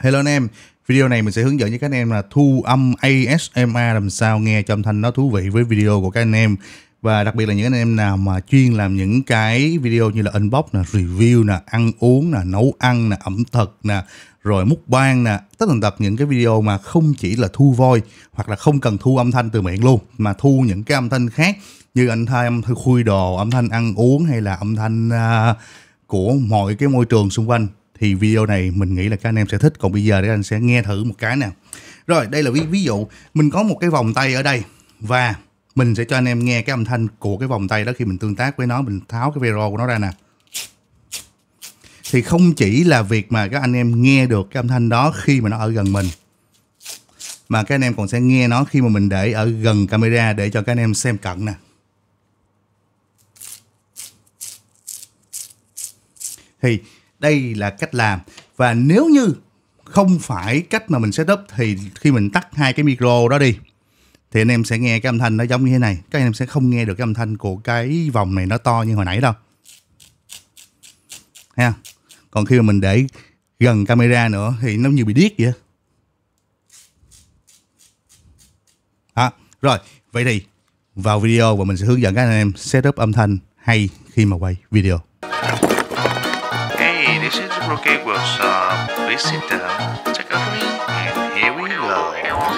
hello anh em Video này mình sẽ hướng dẫn cho các anh em là thu âm ASMR làm sao nghe cho âm thanh nó thú vị với video của các anh em và đặc biệt là những anh em nào mà chuyên làm những cái video như là inbox nè, review nè, ăn uống nè, nấu ăn nè, ẩm thực nè, rồi ban nè, tất tần tập những cái video mà không chỉ là thu voi hoặc là không cần thu âm thanh từ miệng luôn mà thu những cái âm thanh khác như anh thay âm thanh khui đồ, âm thanh ăn uống hay là âm thanh uh, của mọi cái môi trường xung quanh thì video này mình nghĩ là các anh em sẽ thích còn bây giờ để anh sẽ nghe thử một cái nè rồi đây là ví, ví dụ mình có một cái vòng tay ở đây và mình sẽ cho anh em nghe cái âm thanh của cái vòng tay đó khi mình tương tác với nó mình tháo cái vero của nó ra nè thì không chỉ là việc mà các anh em nghe được cái âm thanh đó khi mà nó ở gần mình mà các anh em còn sẽ nghe nó khi mà mình để ở gần camera để cho các anh em xem cận nè thì đây là cách làm và nếu như không phải cách mà mình setup thì khi mình tắt hai cái micro đó đi thì anh em sẽ nghe cái âm thanh nó giống như thế này các anh em sẽ không nghe được cái âm thanh của cái vòng này nó to như hồi nãy đâu ha còn khi mà mình để gần camera nữa thì nó như bị điếc vậy đó rồi vậy thì vào video và mình sẽ hướng dẫn các anh em setup âm thanh hay khi mà quay video Afrogate Workshop. Please sit down, take a drink, and here we go.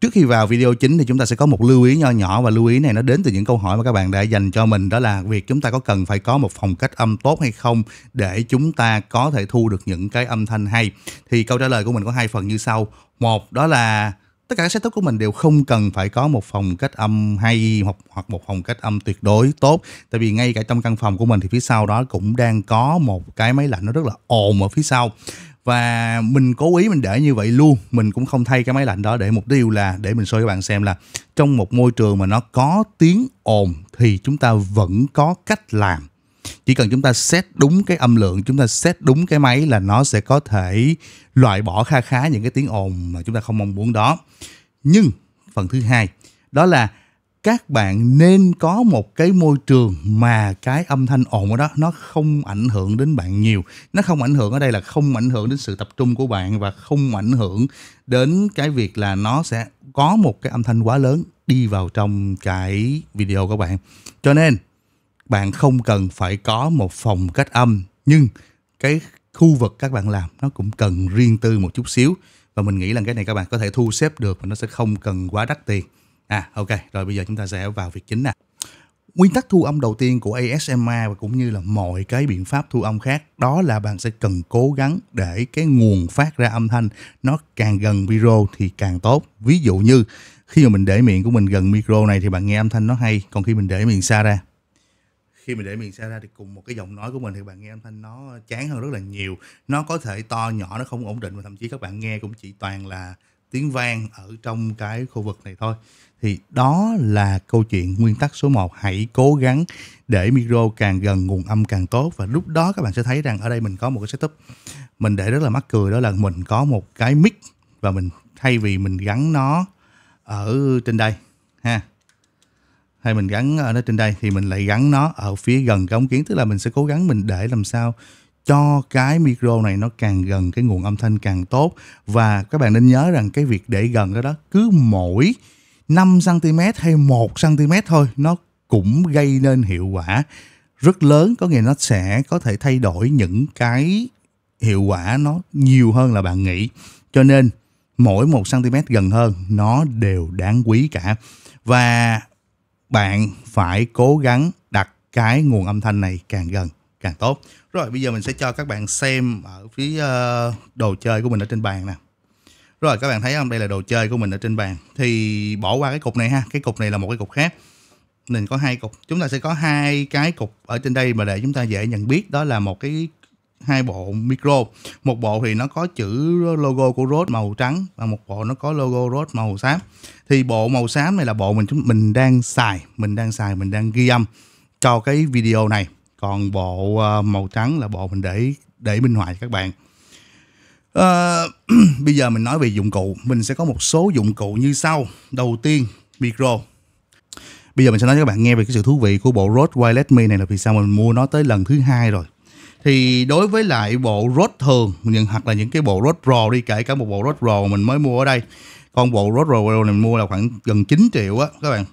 Trước khi vào video chính thì chúng ta sẽ có một lưu ý nho nhỏ và lưu ý này nó đến từ những câu hỏi mà các bạn đã dành cho mình đó là việc chúng ta có cần phải có một phòng cách âm tốt hay không để chúng ta có thể thu được những cái âm thanh hay. Thì câu trả lời của mình có hai phần như sau. Một đó là tất cả các setup của mình đều không cần phải có một phòng cách âm hay hoặc hoặc một phòng cách âm tuyệt đối tốt tại vì ngay cả trong căn phòng của mình thì phía sau đó cũng đang có một cái máy lạnh nó rất là ồn ở phía sau và mình cố ý mình để như vậy luôn mình cũng không thay cái máy lạnh đó để mục tiêu là để mình show cho bạn xem là trong một môi trường mà nó có tiếng ồn thì chúng ta vẫn có cách làm chỉ cần chúng ta set đúng cái âm lượng chúng ta set đúng cái máy là nó sẽ có thể loại bỏ kha khá những cái tiếng ồn mà chúng ta không mong muốn đó nhưng phần thứ hai đó là các bạn nên có một cái môi trường mà cái âm thanh ồn ở đó nó không ảnh hưởng đến bạn nhiều nó không ảnh hưởng ở đây là không ảnh hưởng đến sự tập trung của bạn và không ảnh hưởng đến cái việc là nó sẽ có một cái âm thanh quá lớn đi vào trong cái video các bạn cho nên bạn không cần phải có một phòng cách âm nhưng cái khu vực các bạn làm nó cũng cần riêng tư một chút xíu và mình nghĩ là cái này các bạn có thể thu xếp được và nó sẽ không cần quá đắt tiền à ok rồi bây giờ chúng ta sẽ vào việc chính nè nguyên tắc thu âm đầu tiên của ASMR và cũng như là mọi cái biện pháp thu âm khác đó là bạn sẽ cần cố gắng để cái nguồn phát ra âm thanh nó càng gần micro thì càng tốt ví dụ như khi mà mình để miệng của mình gần micro này thì bạn nghe âm thanh nó hay còn khi mình để miệng xa ra khi mình để miệng xa ra thì cùng một cái giọng nói của mình thì bạn nghe âm thanh nó chán hơn rất là nhiều nó có thể to nhỏ nó không ổn định và thậm chí các bạn nghe cũng chỉ toàn là tiếng vang ở trong cái khu vực này thôi thì đó là câu chuyện nguyên tắc số 1 hãy cố gắng để micro càng gần nguồn âm càng tốt và lúc đó các bạn sẽ thấy rằng ở đây mình có một cái setup mình để rất là mắc cười đó là mình có một cái mic và mình thay vì mình gắn nó ở trên đây ha hay mình gắn ờ, nó trên đây thì mình lại gắn nó ở phía gần cái ống kiến tức là mình sẽ cố gắng mình để làm sao cho cái micro này nó càng gần cái nguồn âm thanh càng tốt và các bạn nên nhớ rằng cái việc để gần cái đó cứ mỗi 5 cm hay 1 cm thôi nó cũng gây nên hiệu quả rất lớn có nghĩa nó sẽ có thể thay đổi những cái hiệu quả nó nhiều hơn là bạn nghĩ cho nên mỗi 1 cm gần hơn nó đều đáng quý cả và bạn phải cố gắng đặt cái nguồn âm thanh này càng gần càng tốt rồi bây giờ mình sẽ cho các bạn xem ở phía ờ, đồ chơi của mình ở trên bàn nè rồi các bạn thấy không đây là đồ chơi của mình ở trên bàn thì bỏ qua cái cục này ha cái cục này là một cái cục khác mình có hai cục chúng ta sẽ có hai cái cục ở trên đây mà để chúng ta dễ nhận biết đó là một cái hai bộ micro một bộ thì nó có chữ logo của Rode màu trắng và một bộ nó có logo Rode màu xám thì bộ màu xám này là bộ mình chúng mình đang xài mình đang xài mình đang ghi âm cho cái video này còn bộ ờ, màu trắng là bộ mình để để minh họa cho các bạn à, bây giờ mình nói về dụng cụ mình sẽ có một số dụng cụ như sau đầu tiên micro bây giờ mình sẽ nói cho các bạn nghe về cái sự thú vị của bộ Rode Wireless Mi này là vì sao mình mua nó tới lần thứ hai rồi thì đối với lại bộ Rod thường nhưng hoặc là những cái bộ Rod Pro đi kể cả một bộ Rod Pro mình mới mua ở đây con bộ Rod Pro này mình mua là khoảng gần 9 triệu á các bạn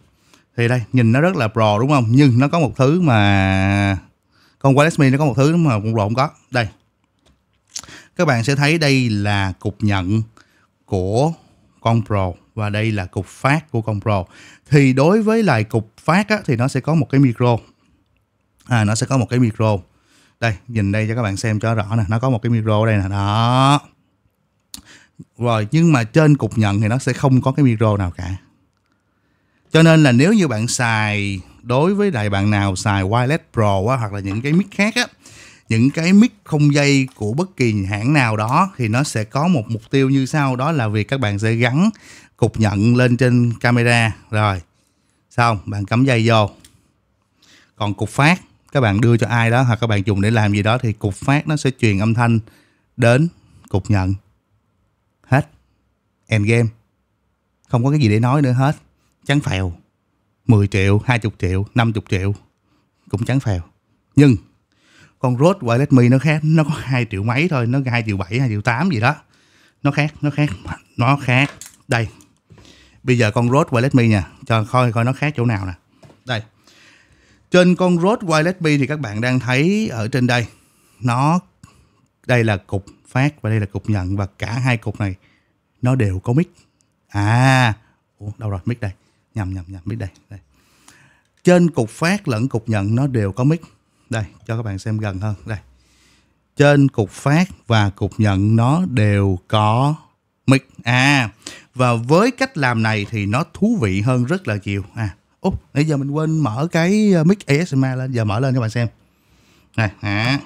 thì đây nhìn nó rất là pro đúng không nhưng nó có một thứ mà con wireless nó có một thứ mà con pro không có đây các bạn sẽ thấy đây là cục nhận của con pro và đây là cục phát của con pro thì đối với lại cục phát á, thì nó sẽ có một cái micro à, nó sẽ có một cái micro đây nhìn đây cho các bạn xem cho rõ nè nó có một cái micro đây nè đó rồi nhưng mà trên cục nhận thì nó sẽ không có cái micro nào cả cho nên là nếu như bạn xài đối với lại bạn nào xài wireless pro á, hoặc là những cái mic khác á những cái mic không dây của bất kỳ hãng nào đó thì nó sẽ có một mục tiêu như sau đó là việc các bạn sẽ gắn cục nhận lên trên camera rồi xong bạn cắm dây vô còn cục phát các bạn đưa cho ai đó hoặc các bạn dùng để làm gì đó thì cục phát nó sẽ truyền âm thanh đến cục nhận hết end game không có cái gì để nói nữa hết chán phèo 10 triệu 20 triệu 50 triệu cũng chán phèo nhưng con Rode Wireless Mi nó khác nó có 2 triệu mấy thôi nó 2 triệu 7 2 triệu 8 gì đó nó khác nó khác nó khác đây bây giờ con Rode Wireless Mi nha cho coi coi nó khác chỗ nào nè đây trên con Rode Wireless Pi thì các bạn đang thấy ở trên đây. Nó đây là cục phát và đây là cục nhận và cả hai cục này nó đều có mic. À, ủa, đâu rồi mic đây. Nhầm nhầm nhầm mic đây. đây. Trên cục phát lẫn cục nhận nó đều có mic. Đây, cho các bạn xem gần hơn. Đây. Trên cục phát và cục nhận nó đều có mic. À, và với cách làm này thì nó thú vị hơn rất là nhiều. À, ô nãy giờ mình quên mở cái ờ, mic ASMR lên giờ mở lên cho bạn xem này hả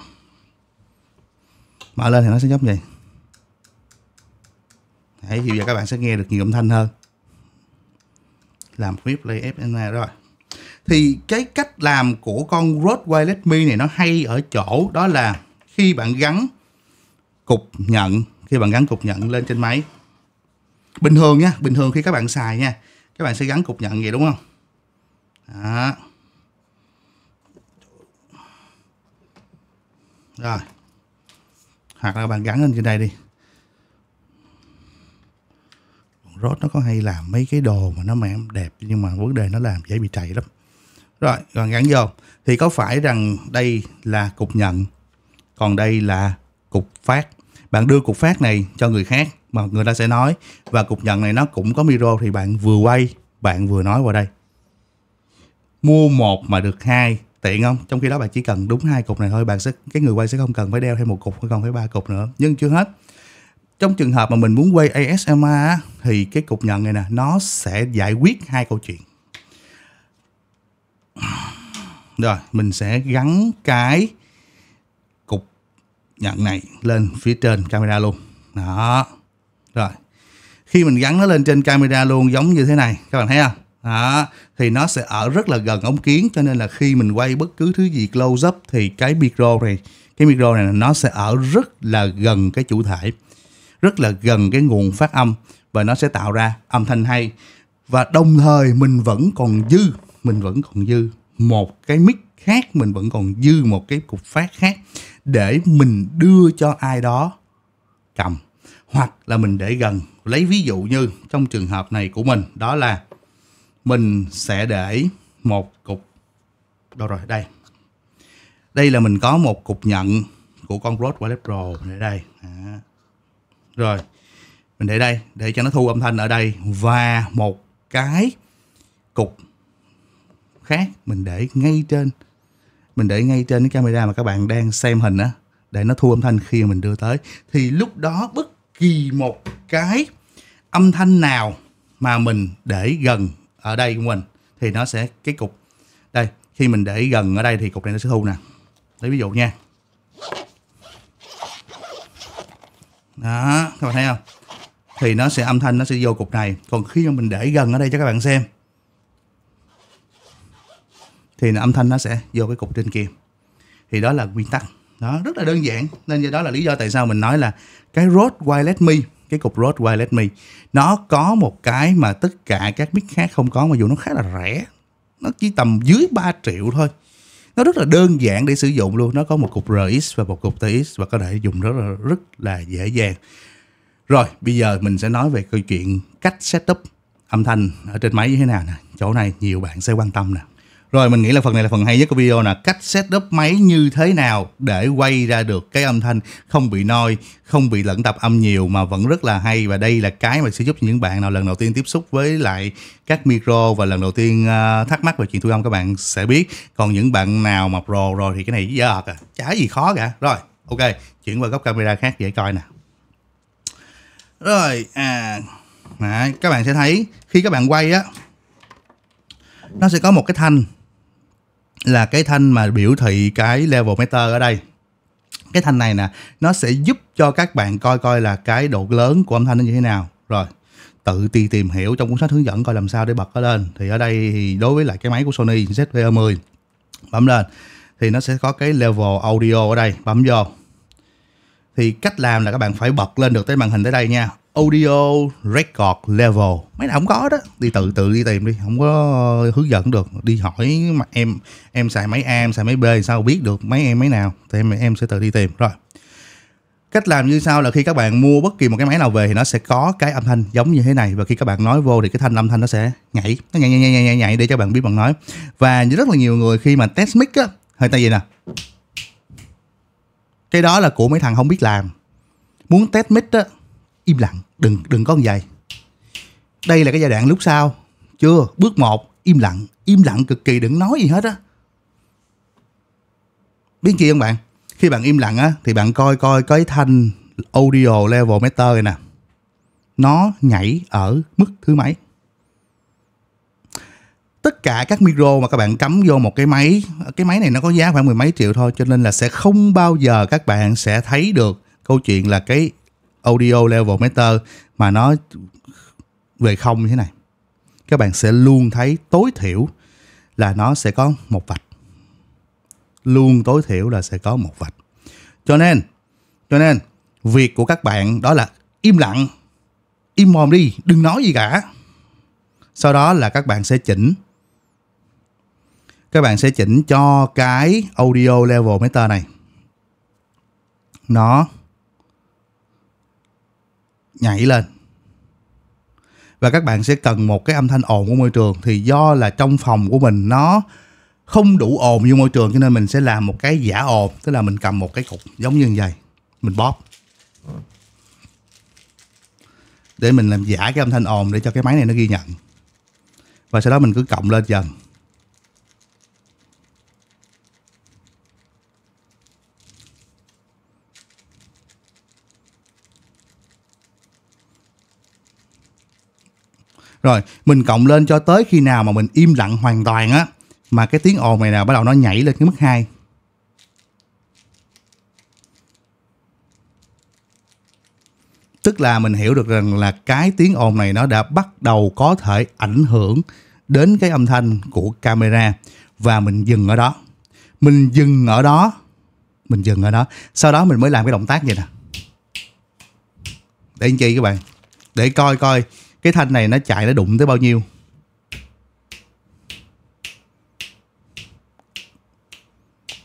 mở lên thì nó sẽ giống vậy Đấy, thì giờ các bạn sẽ nghe được nhiều âm thanh hơn làm clip play ASMR rồi thì cái cách làm của con Rode Wireless Mi này nó hay ở chỗ đó là khi bạn gắn cục nhận khi bạn gắn cục nhận lên trên máy bình thường nha bình thường khi các bạn xài nha các bạn sẽ gắn cục nhận vậy đúng không đó. Rồi. Hoặc là bạn gắn lên trên đây đi. Rốt nó có hay làm mấy cái đồ mà nó mềm đẹp nhưng mà vấn đề nó làm dễ bị chạy lắm. Rồi, còn gắn vô. Thì có phải rằng đây là cục nhận, còn đây là cục phát. Bạn đưa cục phát này cho người khác mà người ta sẽ nói và cục nhận này nó cũng có micro thì bạn vừa quay, bạn vừa nói vào đây mua một mà được hai tiện không trong khi đó bạn chỉ cần đúng hai cục này thôi bạn sẽ cái người quay sẽ không cần phải đeo thêm một cục không cần phải ba cục nữa nhưng chưa hết trong trường hợp mà mình muốn quay ASMR thì cái cục nhận này nè nó sẽ giải quyết hai câu chuyện rồi mình sẽ gắn cái cục nhận này lên phía trên camera luôn đó rồi khi mình gắn nó lên trên camera luôn giống như thế này các bạn thấy không à, thì nó sẽ ở rất là gần ống kiến cho nên là khi mình quay bất cứ thứ gì close up thì cái micro này cái micro này nó sẽ ở rất là gần cái chủ thể rất là gần cái nguồn phát âm và nó sẽ tạo ra âm thanh hay và đồng thời mình vẫn còn dư mình vẫn còn dư một cái mic khác mình vẫn còn dư một cái cục phát khác để mình đưa cho ai đó cầm hoặc là mình để gần lấy ví dụ như trong trường hợp này của mình đó là mình sẽ để một cục đâu rồi đây đây là mình có một cục nhận của con Rode Wireless Pro để đây à. rồi mình để đây để cho nó thu âm thanh ở đây và một cái cục khác mình để ngay trên mình để ngay trên cái camera mà các bạn đang xem hình á để nó thu âm thanh khi mình đưa tới thì lúc đó bất kỳ một cái âm thanh nào mà mình để gần ở đây của mình thì nó sẽ cái cục đây khi mình để gần ở đây thì cục này nó sẽ thu nè lấy ví dụ nha đó các bạn thấy không thì nó sẽ âm thanh nó sẽ vô cục này còn khi mà mình để gần ở đây cho các bạn xem thì âm thanh nó sẽ vô cái cục trên kia thì đó là nguyên tắc đó rất là đơn giản nên do đó là lý do tại sao mình nói là cái Rode Wireless Mi cái cục Rode Wireless Mi nó có một cái mà tất cả các mic khác không có mặc dù nó khá là rẻ nó chỉ tầm dưới 3 triệu thôi nó rất là đơn giản để sử dụng luôn nó có một cục RX và một cục TX và có thể dùng rất là rất là dễ dàng rồi bây giờ mình sẽ nói về câu chuyện cách setup âm thanh ở trên máy như thế nào nè chỗ này nhiều bạn sẽ quan tâm nè rồi mình nghĩ là phần này là phần hay nhất của video là cách setup máy như thế nào để quay ra được cái âm thanh không bị noi, không bị lẫn tập âm nhiều mà vẫn rất là hay và đây là cái mà sẽ giúp cho những bạn nào lần đầu tiên tiếp xúc với lại các micro và lần đầu tiên ờ, thắc mắc về chuyện thu âm các bạn sẽ biết. Còn những bạn nào mà pro rồi thì cái này dở à, chả gì khó cả. Rồi, ok, chuyển qua góc camera khác dễ coi nè. Rồi, à, Đấy, các bạn sẽ thấy khi các bạn quay á nó sẽ có một cái thanh là cái thanh mà biểu thị cái level meter ở đây cái thanh này nè nó sẽ giúp cho các bạn coi coi là cái độ lớn của âm thanh nó như thế nào rồi tự đi tìm hiểu trong cuốn sách hướng dẫn coi làm sao để bật nó lên thì ở đây thì đối với lại cái máy của Sony ZV-10 bấm lên thì nó sẽ có cái level audio ở đây bấm vô thì cách làm là các bạn phải bật lên được tới màn hình tới đây nha audio record level mấy nào không có đó đi tự tự đi tìm đi không có ờ, hướng dẫn được đi hỏi mà em em xài máy A em xài máy B sao biết được mấy em mấy nào thì em em sẽ tự đi tìm rồi cách làm như sau là khi các bạn mua bất kỳ một cái máy nào về thì nó sẽ có cái âm thanh giống như thế này và khi các bạn nói vô thì cái thanh âm thanh nó sẽ nhảy nó nhảy nhảy nhảy nhảy nhảy để cho bạn biết bạn nói và rất là nhiều người khi mà test mic á hơi tay gì nè cái đó là của mấy thằng không biết làm muốn test mic á im lặng đừng đừng có như vậy đây là cái giai đoạn lúc sau chưa bước một im lặng im lặng cực kỳ đừng nói gì hết á biết chi không bạn khi bạn im lặng á thì bạn coi coi cái thanh audio level meter này nè nó nhảy ở mức thứ mấy tất cả các micro mà các bạn cắm vô một cái máy cái máy này nó có giá khoảng mười mấy triệu thôi cho nên là sẽ không bao giờ các bạn sẽ thấy được câu chuyện là cái audio level meter mà nó về không như thế này các bạn sẽ luôn thấy tối thiểu là nó sẽ có một vạch luôn tối thiểu là sẽ có một vạch cho nên cho nên việc của các bạn đó là im lặng im mồm đi đừng nói gì cả sau đó là các bạn sẽ chỉnh các bạn sẽ chỉnh cho cái audio level meter này nó nhảy lên và các bạn sẽ cần một cái âm thanh ồn của môi trường thì do là trong phòng của mình nó không đủ ồn như môi trường cho nên mình sẽ làm một cái giả ồn tức là mình cầm một cái cục giống như vậy mình bóp để mình làm giả cái âm thanh ồn để cho cái máy này nó ghi nhận và sau đó mình cứ cộng lên dần rồi mình cộng lên cho tới khi nào mà mình im lặng hoàn toàn á mà cái tiếng ồn này nào bắt đầu nó nhảy lên cái mức 2 tức là mình hiểu được rằng là cái tiếng ồn này nó đã bắt đầu có thể ảnh hưởng đến cái âm thanh của camera và mình dừng ở đó mình dừng ở đó mình dừng ở đó sau đó mình mới làm cái động tác vậy nè để anh chi các bạn để coi coi cái thanh này nó chạy nó đụng tới bao nhiêu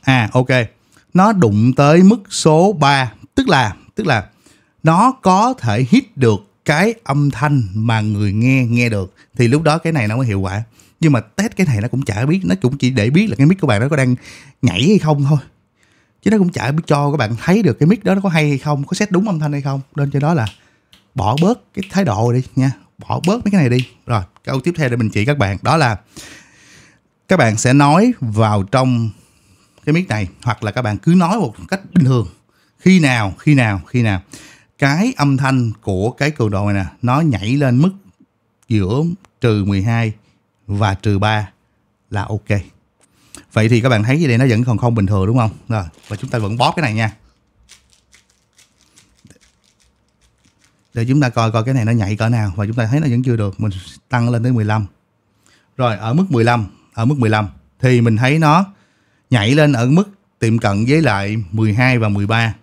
à ok nó đụng tới mức số 3 tức là tức là nó có thể hít được cái âm thanh mà người nghe nghe được thì lúc đó cái này nó mới hiệu quả nhưng mà test cái này nó cũng chả biết nó cũng chỉ để biết là cái mic của bạn nó có đang nhảy hay không thôi chứ nó cũng chả biết cho các bạn thấy được cái mic đó nó có hay hay không có set đúng âm thanh hay không nên cho đó là bỏ bớt cái thái độ đi nha bỏ bớt mấy cái này đi rồi câu tiếp theo để mình chỉ các bạn đó là các bạn sẽ nói vào trong cái mic này hoặc là các bạn cứ nói một cách bình thường khi nào khi nào khi nào cái âm thanh của cái cường độ này nè nó nhảy lên mức giữa trừ 12 và trừ 3 là ok vậy thì các bạn thấy gì đây nó vẫn còn không bình thường đúng không rồi và chúng ta vẫn bóp cái này nha để chúng ta coi coi cái này nó nhảy cỡ nào và chúng ta thấy nó vẫn chưa được mình tăng lên tới 15 rồi ở mức 15 ở mức 15 thì mình thấy nó nhảy lên ở mức tiệm cận với lại 12 và 13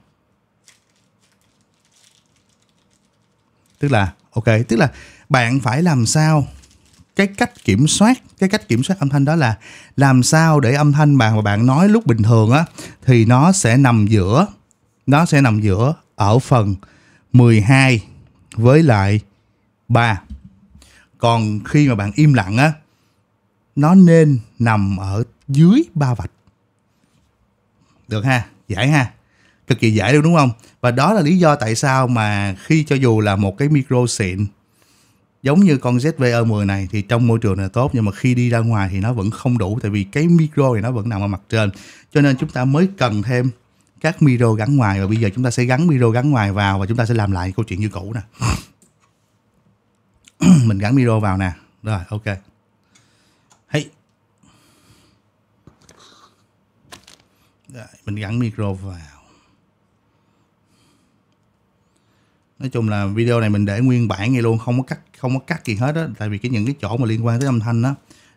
tức là ok tức là bạn phải làm sao cái cách kiểm soát cái cách kiểm soát âm thanh đó là làm sao để âm thanh bạn mà bạn nói lúc bình thường á thì nó sẽ nằm giữa nó sẽ nằm giữa ở phần 12 với lại ba còn khi mà bạn im lặng á nó nên nằm ở dưới ba vạch được ha giải ha cực kỳ giải luôn đúng không và đó là lý do tại sao mà khi cho dù là một cái micro xịn giống như con ZVE10 này thì trong môi trường là tốt nhưng mà khi đi ra ngoài thì nó vẫn không đủ tại vì cái micro thì nó vẫn nằm ở mặt trên cho nên chúng ta mới cần thêm các micro gắn ngoài và bây giờ chúng ta sẽ gắn micro gắn ngoài vào và chúng ta sẽ làm lại câu chuyện như cũ nè mình gắn micro vào nè rồi ok hey. Rồi, mình gắn micro vào nói chung là video này mình để nguyên bản ngay luôn không có cắt không có cắt gì hết á tại vì cái những cái chỗ mà liên quan tới âm thanh đó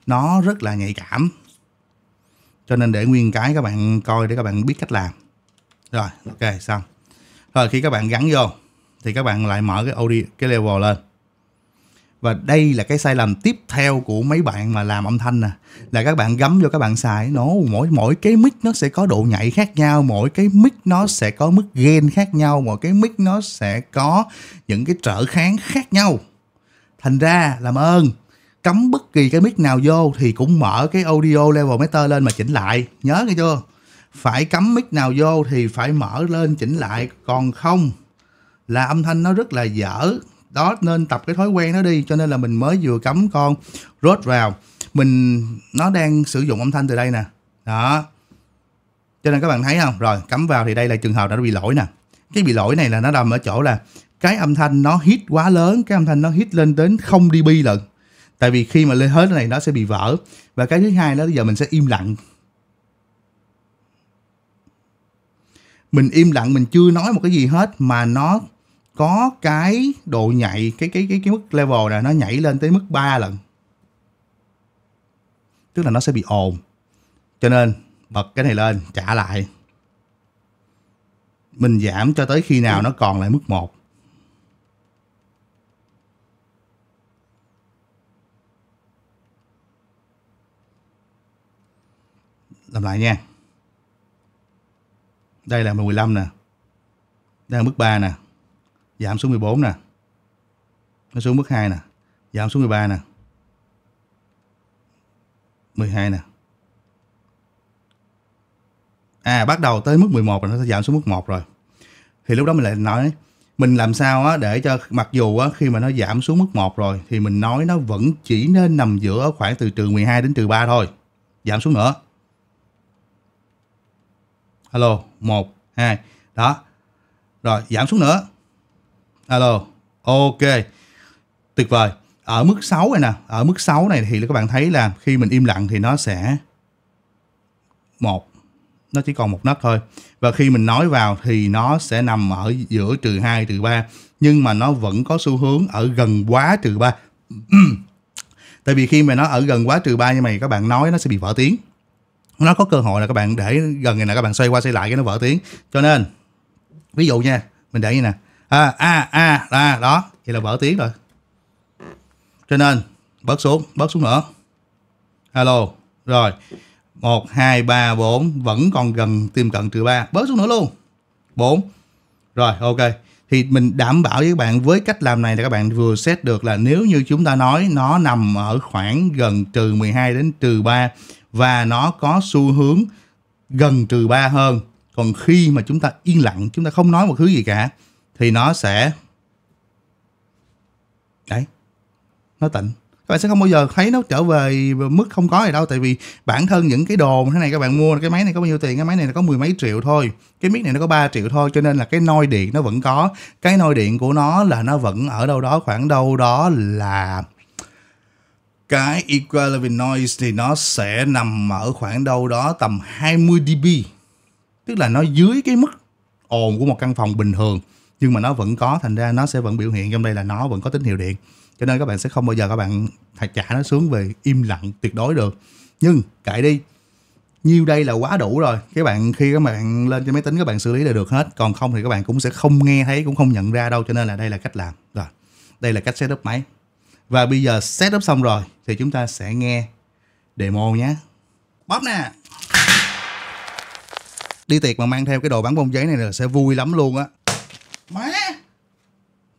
nó rất là nhạy cảm cho nên để nguyên cái các bạn coi để các bạn biết cách làm rồi ok xong rồi khi các bạn gắn vô thì các bạn lại mở cái audio cái level lên và đây là cái sai lầm tiếp theo của mấy bạn mà làm âm thanh nè là các bạn gắm vô các bạn xài nó mỗi mỗi cái mic nó sẽ có độ nhạy khác nhau mỗi cái mic nó sẽ có mức gain khác nhau mỗi cái mic nó sẽ có những cái trở kháng khác nhau thành ra làm ơn cấm bất kỳ cái mic nào vô thì cũng mở cái audio level meter lên mà chỉnh lại nhớ nghe chưa phải cắm mic nào vô thì phải mở lên chỉnh lại còn không là âm thanh nó rất là dở đó nên tập cái thói quen nó đi cho nên là mình mới vừa cắm con rốt vào mình nó đang sử dụng âm thanh từ đây nè đó cho nên các bạn thấy không rồi cắm vào thì đây là trường hợp đã bị lỗi nè cái bị lỗi này là nó nằm ở chỗ là cái âm thanh nó hít quá lớn cái âm thanh nó hít lên đến không dB lận tại vì khi mà lên hết này nó sẽ bị vỡ và cái thứ hai đó bây giờ mình sẽ im lặng mình im lặng mình chưa nói một cái gì hết mà nó có cái độ nhạy cái cái cái cái mức level này nó nhảy lên tới mức 3 lần tức là nó sẽ bị ồn cho nên bật cái này lên trả lại mình giảm cho tới khi nào nó còn lại mức 1 làm lại nha đây là 15 nè. Đây là mức 3 nè. Giảm xuống 14 nè. Nó xuống mức 2 nè. Giảm xuống 13 nè. 12 nè. À bắt đầu tới mức 11 là nó sẽ giảm xuống mức 1 rồi. Thì lúc đó mình lại nói mình làm sao để cho mặc dù khi mà nó giảm xuống mức 1 rồi thì mình nói nó vẫn chỉ nên nằm giữa khoảng từ trừ 12 đến trừ 3 thôi. Giảm xuống nữa alo một hai đó rồi giảm xuống nữa alo ok tuyệt vời ở mức 6 này nè ở mức 6 này thì các bạn thấy là khi mình im lặng thì nó sẽ một nó chỉ còn một nấc thôi và khi mình nói vào thì nó sẽ nằm ở giữa trừ 2 trừ 3 nhưng mà nó vẫn có xu hướng ở gần quá trừ 3 tại vì khi mà nó ở gần quá trừ 3 như mày các bạn nói nó sẽ bị vỡ tiếng nó có cơ hội là các bạn để gần ngày nào các bạn xoay qua xoay lại cái nó vỡ tiếng cho nên ví dụ nha mình để như nè a a a a đó vậy là vỡ tiếng rồi cho nên bớt xuống bớt xuống nữa alo rồi 1, 2, 3, 4 vẫn còn gần tiêm cận trừ 3 bớt xuống nữa luôn 4 rồi ok thì mình đảm bảo với các bạn với cách làm này là các bạn vừa xét được là nếu như chúng ta nói nó nằm ở khoảng gần trừ 12 đến trừ 3 và nó có xu hướng gần trừ ba hơn còn khi mà chúng ta yên lặng chúng ta không nói một thứ gì cả thì nó sẽ đấy nó tịnh các bạn sẽ không bao giờ thấy nó trở về mức không có gì đâu tại vì bản thân những cái đồ thế này các bạn mua cái máy này có bao nhiêu tiền cái máy này nó có mười mấy triệu thôi cái mic này nó có 3 triệu thôi cho nên là cái nôi điện nó vẫn có cái nôi điện của nó là nó vẫn ở đâu đó khoảng đâu đó là cái equivalent noise thì nó sẽ nằm ở khoảng đâu đó tầm 20 dB tức là nó dưới cái mức ồn của một căn phòng bình thường nhưng mà nó vẫn có thành ra nó sẽ vẫn biểu hiện trong đây là nó vẫn có tín hiệu điện cho nên các bạn sẽ không bao giờ các bạn trả nó xuống về im lặng tuyệt đối được nhưng kệ đi nhiêu đây là quá đủ rồi các bạn khi các bạn lên trên máy tính các bạn xử lý là được hết còn không thì các bạn cũng sẽ không nghe thấy cũng không nhận ra đâu cho nên là đây là cách làm rồi đây là cách setup máy và bây giờ set setup xong rồi thì chúng ta sẽ nghe demo nhé. Bóp nè! Đi tiệc mà mang theo cái đồ bắn bông giấy này là sẽ vui lắm luôn á. Má!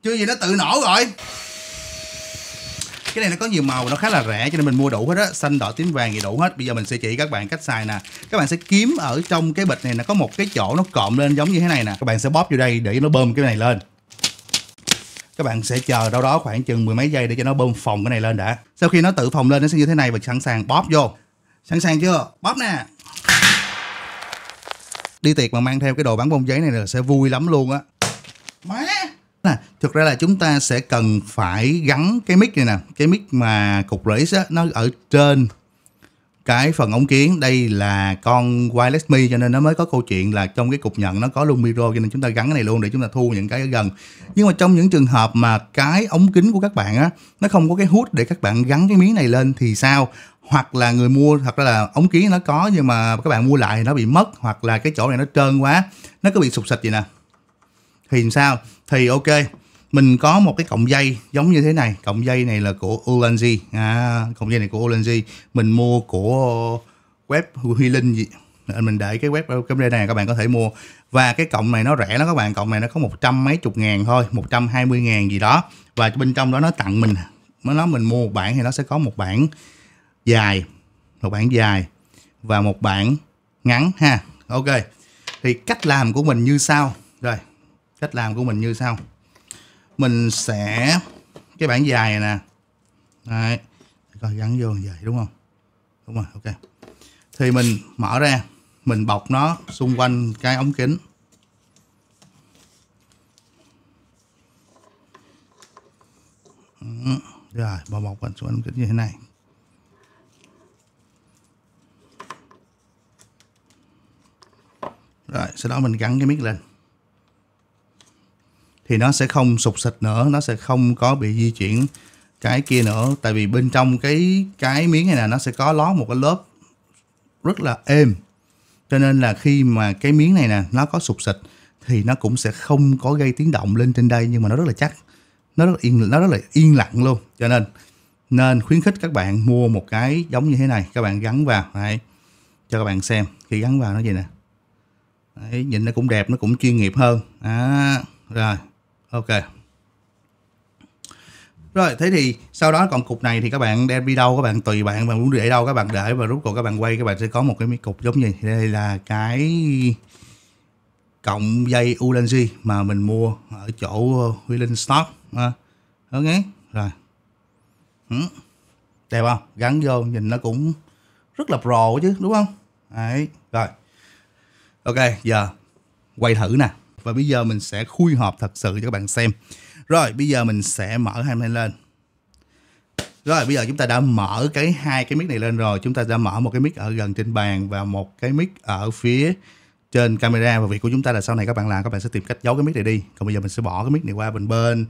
Chưa gì nó tự nổ rồi. Cái này nó có nhiều màu nó khá là rẻ cho nên mình mua đủ hết á, xanh đỏ tím vàng gì đủ hết. Bây giờ mình sẽ chỉ các bạn cách xài nè. Các bạn sẽ kiếm ở trong cái bịch này nó có một cái chỗ nó cộm lên giống như thế này nè. Các bạn sẽ bóp vô đây để nó bơm cái này lên các bạn sẽ chờ đâu đó khoảng chừng mười mấy giây để cho nó bơm phồng cái này lên đã sau khi nó tự phồng lên nó sẽ như thế này và sẵn sàng bóp vô sẵn sàng chưa bóp nè đi tiệc mà mang theo cái đồ bắn bông giấy này là sẽ vui lắm luôn á má nè thực ra là chúng ta sẽ cần phải gắn cái mic này nè cái mic mà cục rễ á nó ở trên cái phần ống kiến đây là con wireless mi cho nên nó mới có câu chuyện là trong cái cục nhận nó có luôn micro cho nên chúng ta gắn cái này luôn để chúng ta thu những cái ở gần nhưng mà trong những trường hợp mà cái ống kính của các bạn á nó không có cái hút để các bạn gắn cái miếng này lên thì sao hoặc là người mua thật ra là ống kính nó có nhưng mà các bạn mua lại nó bị mất hoặc là cái chỗ này nó trơn quá nó có bị sụp sịch gì nè thì làm sao thì ok mình có một cái cọng dây giống như thế này cọng dây này là của Olanzi à, cọng dây này của Olanzi mình mua của web Huy Linh gì mình để cái web cái đây này các bạn có thể mua và cái cọng này nó rẻ lắm các bạn cọng này nó có một trăm mấy chục ngàn thôi một trăm hai mươi ngàn gì đó và bên trong đó nó tặng mình nó nói mình mua một bản thì nó sẽ có một bản dài một bản dài và một bản ngắn ha ok thì cách làm của mình như sau rồi cách làm của mình như sau mình sẽ cái bản dài này nè Đấy. coi gắn vô vậy đúng không đúng rồi ok thì mình mở ra mình bọc nó xung quanh cái ống kính ừ, rồi bọc bọc quanh xung quanh ống kính như thế này rồi sau đó mình gắn cái mic lên thì nó sẽ không sụp sịch nữa nó sẽ không có bị di chuyển cái kia nữa tại vì bên trong cái cái miếng này là nó sẽ có lót một cái lớp rất là êm cho nên là khi mà cái miếng này nè nó có sụp sịch thì nó cũng sẽ không có gây tiếng động lên trên đây nhưng mà nó rất là chắc nó rất là yên nó rất là yên lặng luôn cho nên nên khuyến khích các bạn mua một cái giống như thế này các bạn gắn vào đấy cho các bạn xem khi gắn vào nó vậy nè đấy, nhìn nó cũng đẹp nó cũng chuyên nghiệp hơn à, rồi ok rồi thế thì sau đó còn cục này thì các bạn đem đi đâu các bạn tùy bạn bạn muốn để đâu các bạn để và rút cuộc các bạn quay các bạn sẽ có một cái cục giống như đây là cái cộng dây Ulanzi mà mình mua ở chỗ Linh Stock à, ok rồi ừ, đẹp không gắn vô nhìn nó cũng rất là pro chứ đúng không đấy rồi ok giờ quay thử nè và bây giờ mình sẽ khui hộp thật sự cho các bạn xem rồi bây giờ mình sẽ mở hai này lên rồi bây giờ chúng ta đã mở cái hai cái mic này lên rồi chúng ta đã mở một cái mic ở gần trên bàn và một cái mic ở phía trên camera và việc của chúng ta là sau này các bạn làm các bạn sẽ tìm cách giấu cái mic này đi còn bây giờ mình sẽ bỏ cái mic này qua bên bên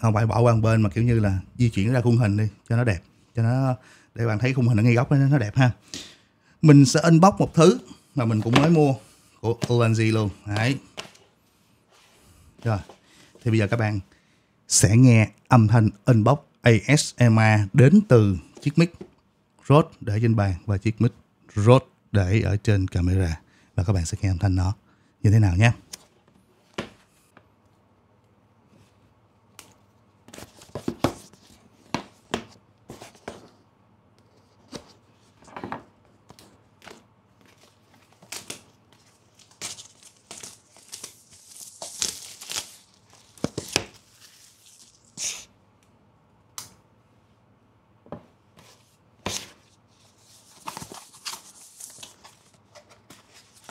không phải bỏ qua bên mà kiểu như là di chuyển ra khung hình đi cho nó đẹp cho nó để bạn thấy khung hình ở ngay góc đó, nó đẹp ha mình sẽ inbox một thứ mà mình cũng mới mua của ONG luôn đấy rồi thì bây giờ các bạn sẽ nghe âm thanh inbox ASMR đến từ chiếc mic Rode để trên bàn và chiếc mic Rode để ở trên camera và các bạn sẽ nghe âm thanh nó như thế nào nhé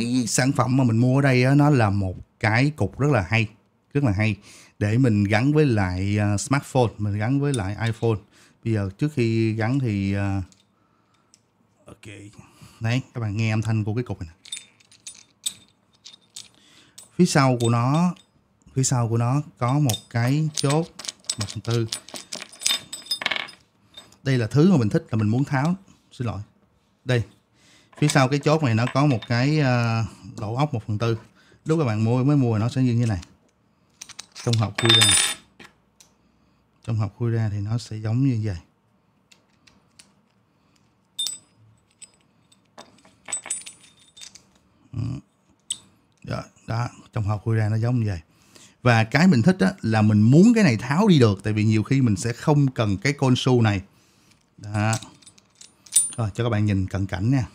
lại sản phẩm mà mình mua ở đây á, nó là một cái cục rất là hay rất là hay để mình gắn với lại uh, smartphone mình gắn với lại iPhone bây giờ trước khi gắn thì uh, ok đấy các bạn nghe âm thanh của cái cục này nè. phía sau của nó phía sau của nó có một cái chốt một phần tư đây là thứ mà mình thích là mình muốn tháo xin lỗi đây phía sau cái chốt này nó có một cái lỗ ốc 1 phần tư lúc các bạn mua mới mua nó sẽ như thế này trong hộp khui ra trong hộp khui ra thì nó sẽ giống như vậy đó, ừ. đó trong hộp khui ra nó giống như vậy và cái mình thích á, là mình muốn cái này tháo đi được tại vì nhiều khi mình sẽ không cần cái con su này đó rồi cho các bạn nhìn cận cảnh nha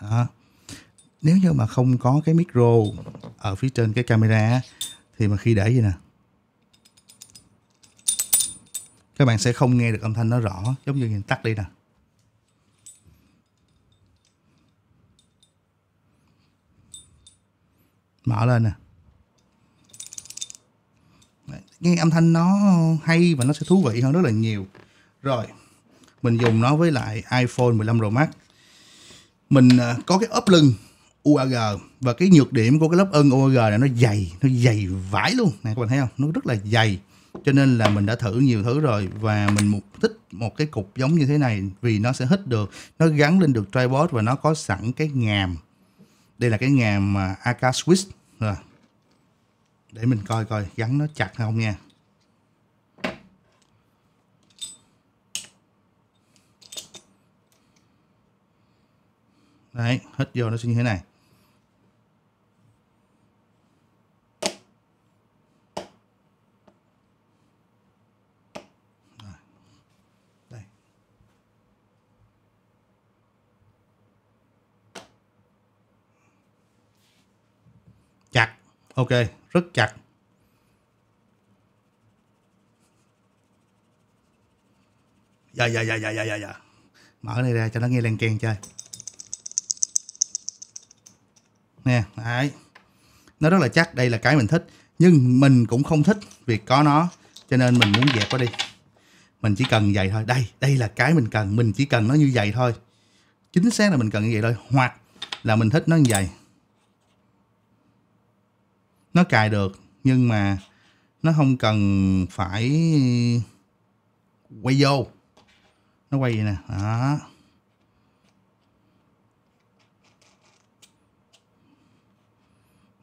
đó. Nếu như mà không có cái micro ở phía trên cái camera thì mà khi để vậy nè các bạn sẽ không nghe được âm thanh nó rõ giống như mình tắt đi nè mở lên nè nghe âm thanh nó hay và nó sẽ thú vị hơn rất là nhiều rồi mình dùng nó với lại iPhone 15 Pro Max mình à, có cái ốp lưng UAG và cái nhược điểm của cái lớp ân UAG này nó dày nó dày vãi luôn nè các bạn thấy không nó rất là dày cho nên là mình đã thử nhiều thứ rồi và mình thích một cái cục giống như thế này vì nó sẽ hít được nó gắn lên được tripod và nó có sẵn cái ngàm đây là cái ngàm à, AK Swiss để mình coi coi gắn nó chặt không nha đấy hết vô nó sẽ như thế này đây. chặt ok rất chặt. Dạ dạ dạ dạ dạ dạ dạ. Mở này ra cho nó nghe len keng chơi. Nè, đấy. Nó rất là chắc, đây là cái mình thích, nhưng mình cũng không thích việc có nó, cho nên mình muốn dẹp nó đi. Mình chỉ cần vậy thôi. Đây, đây là cái mình cần, mình chỉ cần nó như vậy thôi. Chính xác là mình cần như vậy thôi, hoặc là mình thích nó như vậy nó cài được nhưng mà nó không cần phải quay vô nó quay vậy nè đó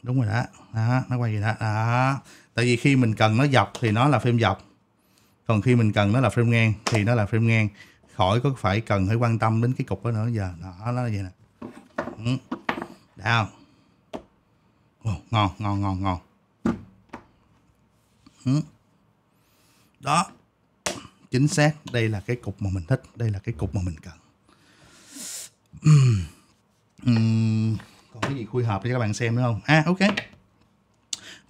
đúng rồi đó đó nó quay vậy đó đó tại vì khi mình cần nó dọc thì nó là phim dọc còn khi mình cần nó là phim ngang thì nó là phim ngang khỏi có phải cần phải quan tâm đến cái cục đó nữa giờ đó nó là vậy nè ừ ngon ngon ngon ngon ừ. đó chính xác đây là cái cục mà mình thích đây là cái cục mà mình cần ừ. còn cái gì khui hộp cho các bạn xem nữa không à ok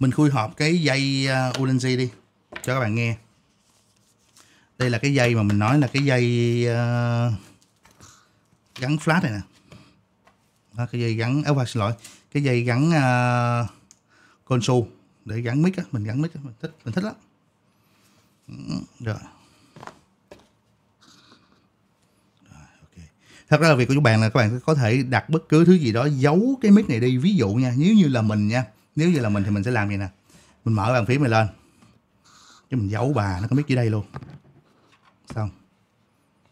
mình khui hộp cái dây uh, đi cho các bạn nghe đây là cái dây mà mình nói là cái dây uh, gắn flash này nè đó, cái dây gắn áo à, xin lỗi cái dây gắn uh, console để gắn mic á mình gắn mic á mình thích mình thích lắm ừ, rồi thật ra là việc của các bạn là các bạn có thể đặt bất cứ thứ gì đó giấu cái mic này đi ví dụ nha nếu như là mình nha nếu như là mình thì mình sẽ làm vậy nè mình mở bàn phím này lên chứ mình giấu bà nó có mic dưới đây luôn xong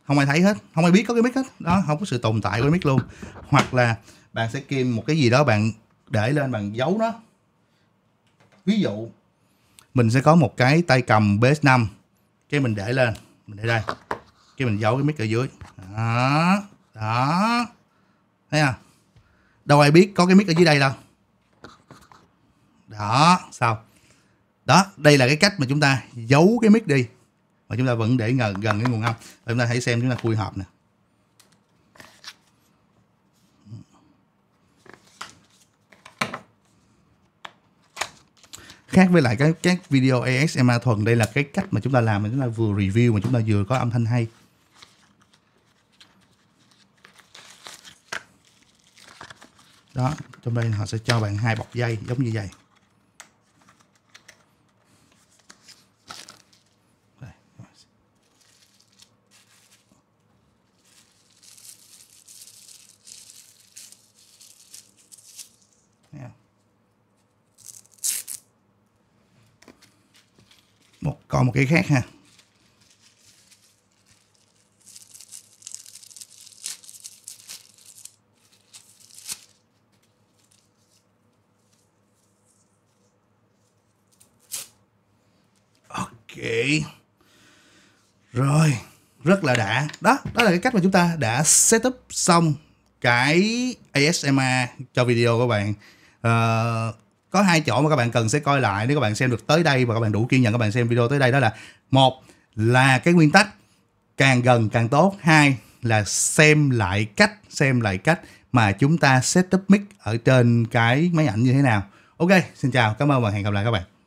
không ai thấy hết không ai biết có cái mic hết đó không có sự tồn tại của cái mic luôn hoặc là bạn sẽ kiếm một cái gì đó bạn để lên bằng giấu nó ví dụ mình sẽ có một cái tay cầm bs 5 cái mình để lên mình để đây cái mình giấu cái mic ở dưới đó đó thấy không đâu ai biết có cái mic ở dưới đây đâu đó sao đó đây là cái cách mà chúng ta giấu cái mic đi mà chúng ta vẫn để ngờ gần cái nguồn âm và chúng ta hãy xem chúng ta khui hộp nè khác với lại cái các video ASMR thuần đây là cái cách mà chúng ta làm mà chúng ta vừa review mà chúng ta vừa có âm thanh hay đó trong đây họ sẽ cho bạn hai bọc dây giống như vậy một còn một cái khác ha ok rồi rất là đã đó đó là cái cách mà chúng ta đã setup xong cái ASMR cho video các bạn uh, có hai chỗ mà các bạn cần sẽ coi lại nếu các bạn xem được tới đây và các bạn đủ kiên nhẫn các bạn xem video tới đây đó là một là cái nguyên tắc càng gần càng tốt hai là xem lại cách xem lại cách mà chúng ta setup mic ở trên cái máy ảnh như thế nào ok xin chào cảm ơn và hẹn gặp lại các bạn